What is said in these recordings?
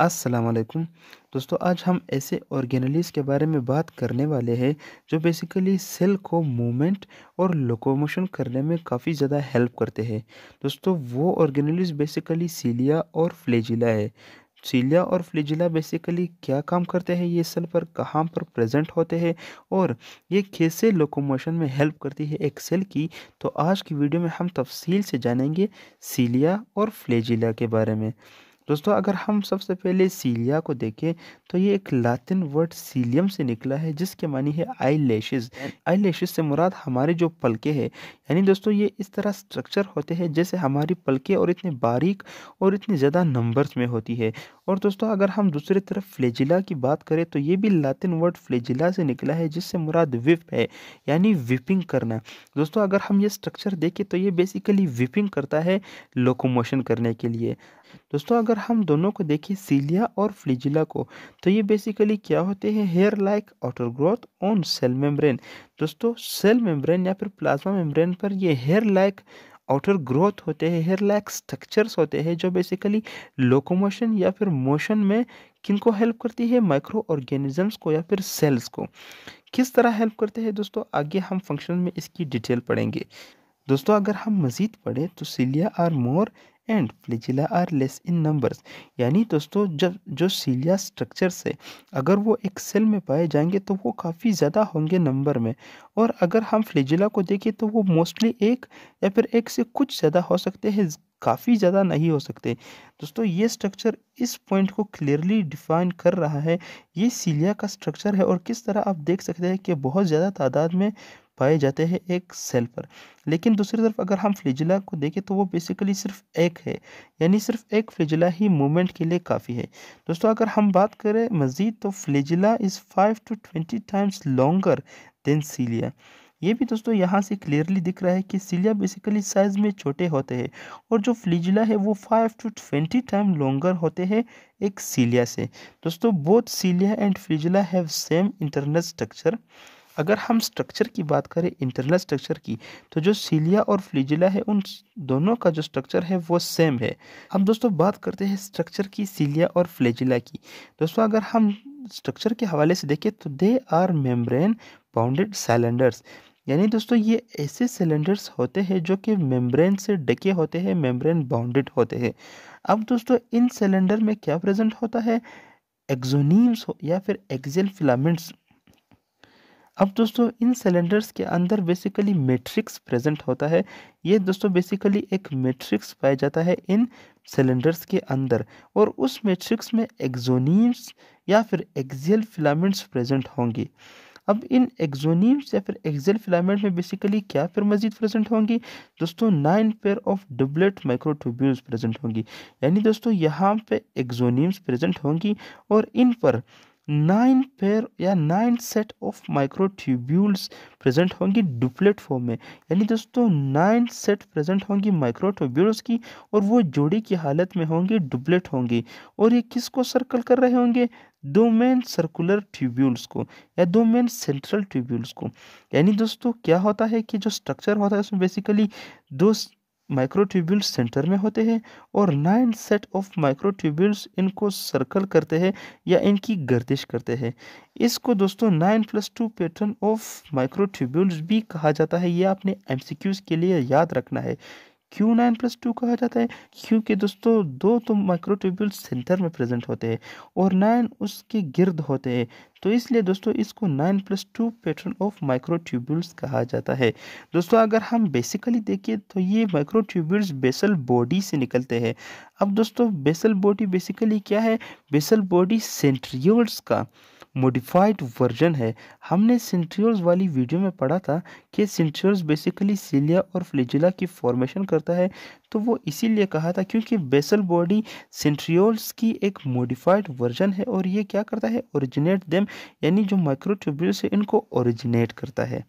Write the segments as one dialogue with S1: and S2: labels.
S1: असलकुम दोस्तों आज हम ऐसे ऑर्गेनलीस के बारे में बात करने वाले हैं जो बेसिकली सेल को मूवमेंट और लोकोमोशन करने में काफ़ी ज़्यादा हेल्प करते हैं दोस्तों वो ऑर्गेनलीस बेसिकली सीलिया और फ्लेजिला है सीलिया और फ्लेजिला बेसिकली क्या काम करते हैं ये सेल पर कहाँ पर प्रेजेंट होते हैं और ये कैसे लोकोमोशन में हेल्प करती है एक सेल की तो आज की वीडियो में हम तफसील से जानेंगे सीलिया और फ्लेजिला के बारे में दोस्तों अगर हम सबसे पहले सीलिया को देखें तो ये एक लातिन वर्ड सीलियम से निकला है जिसके मानी है आई लेशेज आई लेशेज़ से मुराद हमारे जो पलके हैं यानी दोस्तों ये इस तरह स्ट्रक्चर होते हैं जैसे हमारी पलके और इतने बारीक और इतनी ज़्यादा नंबर्स में होती है और दोस्तों अगर हम दूसरी तरफ फ्लेजिला की बात करें तो ये भी लातिन वर्ड फ्लेजिला से निकला है जिससे मुराद विप है यानी विपिंग करना दोस्तों अगर हम ये स्ट्रक्चर देखें तो ये बेसिकली विपिंग करता है लोकोमोशन करने के लिए दोस्तों अगर हम दोनों को देखें सीलिया और फ्लिजिला को तो ये बेसिकली क्या होते हैं hair like outer growth on cell membrane दोस्तों सेल मेम्ब्रेन या फिर प्लाज्मा मेम्ब्रेन पर ये हेयर लाइक आउटर ग्रोथ होते हैं हेयर लाइक स्ट्रक्चर्स होते हैं जो बेसिकली लोकोमोशन या फिर मोशन में किन को हेल्प करती है माइक्रो ऑर्गेनिजम्स को या फिर सेल्स को किस तरह हेल्प करते हैं दोस्तों आगे हम फंक्शन में इसकी डिटेल पढ़ेंगे दोस्तों अगर हम मज़ीद पढ़ें तो cilia are more and flagella are less in numbers यानी दोस्तों जब जो सीलिया स्ट्रक्चर्स है अगर वो एक सेल में पाए जाएंगे तो वो काफ़ी ज़्यादा होंगे नंबर में और अगर हम फ्लिजिला को देखें तो वो मोस्टली एक या फिर एक से कुछ ज़्यादा हो सकते हैं काफ़ी ज़्यादा नहीं हो सकते दोस्तों ये स्ट्रक्चर इस पॉइंट को क्लियरली डिफाइन कर रहा है ये सीलिया का स्ट्रक्चर है और किस तरह आप देख सकते हैं कि बहुत ज़्यादा तादाद में पाए जाते हैं एक सेल पर लेकिन दूसरी तरफ अगर हम फ्लिजिला को देखें तो वो बेसिकली सिर्फ एक है यानी सिर्फ एक फ्लिजिला ही मूवमेंट के लिए काफ़ी है दोस्तों अगर हम बात करें मज़ीद तो flagella is five to twenty times longer than cilia ये भी दोस्तों यहाँ से क्लियरली दिख रहा है कि सीलिया बेसिकली साइज में छोटे होते हैं और जो फ्लिजिला है वो five to twenty time longer होते हैं एक सीलिया से दोस्तों both cilia and flagella have same internal structure अगर हम स्ट्रक्चर की बात करें इंटरनल स्ट्रक्चर की तो जो सीलिया और फ्लिजिला है उन दोनों का जो स्ट्रक्चर है वो सेम है हम दोस्तों बात करते हैं स्ट्रक्चर की सीलिया और फ्लेजिला की दोस्तों अगर हम स्ट्रक्चर के हवाले से देखें तो they are membrane bounded cylinders यानी दोस्तों ये ऐसे सिलेंडर्स होते हैं जो कि मेम्ब्रेन से डके होते हैं मेम्ब्रेन बाउंडेड होते हैं अब दोस्तों इन सिलेंडर में क्या प्रेजेंट होता है एक्जोनीम्स हो या फिर एक्जेल फिलामेंट्स अब दोस्तों इन सिलेंडर्स के अंदर बेसिकली मैट्रिक्स प्रेजेंट होता है ये दोस्तों बेसिकली एक मैट्रिक्स पाया जाता है इन सिलेंडर्स के अंदर और उस मैट्रिक्स में एक्जोनिम्स या फिर एक्जियल फिलामेंट्स प्रेजेंट होंगे अब इन एक्जोनिम्स या फिर एक्जियल फिलामेंट में बेसिकली क्या फिर मजीद प्रेजेंट होंगी दोस्तों nine pair of doublet microtubules present होंगी यानी दोस्तों यहाँ पे एक्जोनिम्स प्रेजेंट होंगी और इन पर नाइन पेयर या nine set of microtubules present होंगी डुप्लेट फॉर्म में यानी दोस्तों नाइन सेट प्रेजेंट होंगी माइक्रोट्यूब्यूल्स की और वो जोड़ी की हालत में होंगी डुप्लेट होंगी और ये किसको सर्कल कर रहे होंगे दो मेन सर्कुलर ट्यूब्यूल्स को या दो मेन सेंट्रल ट्यूब्यूल्स को यानी दोस्तों क्या होता है कि जो स्ट्रक्चर होता है उसमें बेसिकली दो माइक्रोट्यूब्यूल्स सेंटर में होते हैं और नाइन सेट ऑफ माइक्रोट्यूब्यूल्स इनको सर्कल करते हैं या इनकी गर्दिश करते हैं इसको दोस्तों nine plus two pattern of microtubules भी कहा जाता है ये आपने एमसीक्यूज के लिए याद रखना है क्यों नाइन प्लस टू कहा जाता है क्योंकि दोस्तों दो तो माइक्रोट्यूब्यूल सेंटर में प्रेजेंट होते हैं और नाइन उसके गिर्द होते हैं तो इसलिए दोस्तों इसको nine plus two pattern of microtubules कहा जाता है दोस्तों अगर हम बेसिकली देखें तो ये माइक्रोट्यूब्यूल्स बेसल बॉडी से निकलते हैं अब दोस्तों बेसल बॉडी बेसिकली क्या है बेसल बॉडी सेंट्रियोल्स का मॉडिफाइड वर्जन है हमने सेंट्रियोल्स वाली वीडियो में पढ़ा था कि सेंट्रियोल्स बेसिकली सीलिया और फ्लेजिला की फॉर्मेशन करता है तो वो इसीलिए कहा था क्योंकि बेसल बॉडी सेंट्रियोल्स की एक मॉडिफाइड वर्जन है और ये क्या करता है ओरिजिनेट देम यानी जो माइक्रोट्यूब्यूल्स है इनको ओरिजिनेट करता है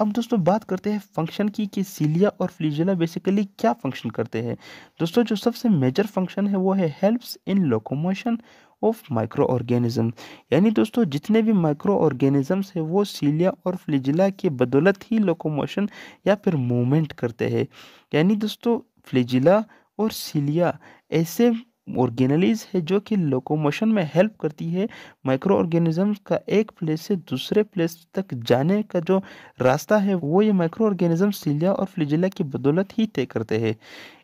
S1: अब दोस्तों बात करते हैं फंक्शन की कि सीलिया और फ्लिजिला बेसिकली क्या फंक्शन करते हैं दोस्तों जो सबसे मेजर फंक्शन है वो है helps in locomotion of microorganism यानी दोस्तों जितने भी माइक्रो ऑर्गेनिजम्स हैं वो सीलिया और फ्लिजिला की बदौलत ही लोकोमोशन या फिर मूवमेंट करते हैं यानी दोस्तों फ्लिजिला और सीलिया ऐसे ऑर्गेनलीज है जो कि लोकोमोशन में हेल्प करती है माइक्रो ऑर्गेनिजम्स का एक प्लेस से दूसरे प्लेस तक जाने का जो रास्ता है वो ये माइक्रो ऑर्गेनिज्म सीलिया और फ्लिजिला की बदौलत ही तय करते हैं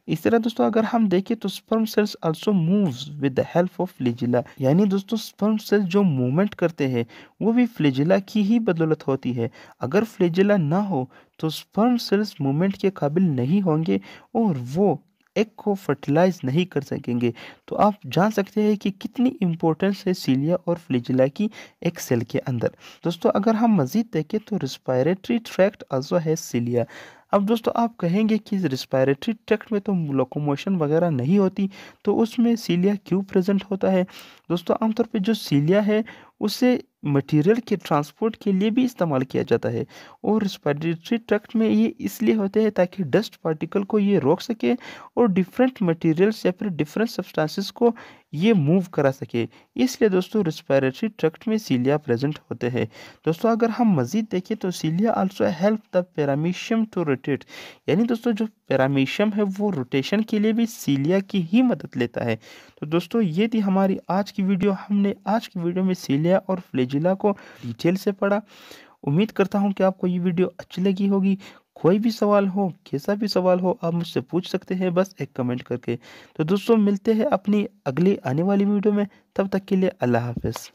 S1: इस तरह दोस्तों अगर हम देखें तो sperm cells also moves with the help of flagella यानी दोस्तों स्पर्म सेल्स जो मूवमेंट करते हैं वो भी फ्लेजिला की ही बदौलत होती है अगर फ्लेजिला ना हो तो स्पर्म सेल्स मूवमेंट के काबिल नहीं होंगे और वो एक को फर्टिलाइज नहीं कर सकेंगे तो आप जान सकते हैं कि कितनी इम्पोर्टेंस है सीलिया और फ्लिजिला की एक सेल के अंदर दोस्तों अगर हम मज़ीद देखें तो रिस्पायरेटरी ट्रैक्ट आल्सो है सीलिया अब दोस्तों आप कहेंगे कि रिस्पायरेटरी ट्रैक्ट में तो लोकोमोशन वगैरह नहीं होती तो उसमें सीलिया क्यों प्रेजेंट होता है दोस्तों आमतौर पर जो सीलिया है उसे मटेरियल के ट्रांसपोर्ट के लिए भी इस्तेमाल किया जाता है और रिस्पायरेटरी ट्रैक्ट में ये इसलिए होते हैं ताकि डस्ट पार्टिकल को ये रोक सके और डिफरेंट मटेरियल्स या फिर डिफरेंट सब्सटेंसेस को ये मूव करा सके इसलिए दोस्तों रिस्पायरेटरी ट्रैक्ट में सीलिया प्रेजेंट होते हैं दोस्तों अगर हम मजीद देखें तो cilia also help the paramecium to rotate यानी दोस्तों जो पैरामीशियम है वो रोटेशन के लिए भी सीलिया की ही मदद लेता है तो दोस्तों ये थी हमारी आज की वीडियो हमने आज की वीडियो में सीलिया और फ्लेजिला को डिटेल से पढ़ा उम्मीद करता हूँ कि आपको ये वीडियो अच्छी लगी होगी कोई भी सवाल हो कैसा भी सवाल हो आप मुझसे पूछ सकते हैं बस एक कमेंट करके तो दोस्तों मिलते हैं अपनी अगली आने वाली वीडियो में तब तक के लिए अल्लाह हाफिज़